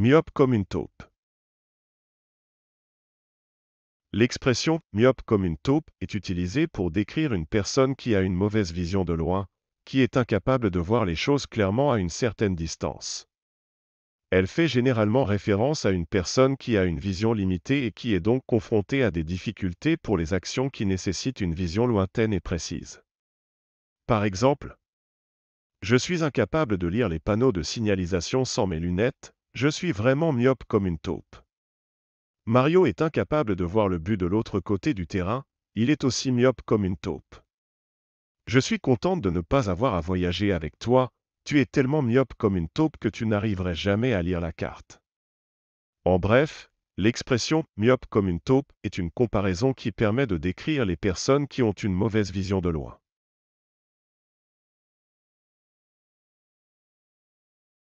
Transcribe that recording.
myope comme une taupe. L'expression myope comme une taupe est utilisée pour décrire une personne qui a une mauvaise vision de loin, qui est incapable de voir les choses clairement à une certaine distance. Elle fait généralement référence à une personne qui a une vision limitée et qui est donc confrontée à des difficultés pour les actions qui nécessitent une vision lointaine et précise. Par exemple, je suis incapable de lire les panneaux de signalisation sans mes lunettes, je suis vraiment myope comme une taupe. Mario est incapable de voir le but de l'autre côté du terrain, il est aussi myope comme une taupe. Je suis contente de ne pas avoir à voyager avec toi, tu es tellement myope comme une taupe que tu n'arriverais jamais à lire la carte. En bref, l'expression myope comme une taupe est une comparaison qui permet de décrire les personnes qui ont une mauvaise vision de loin.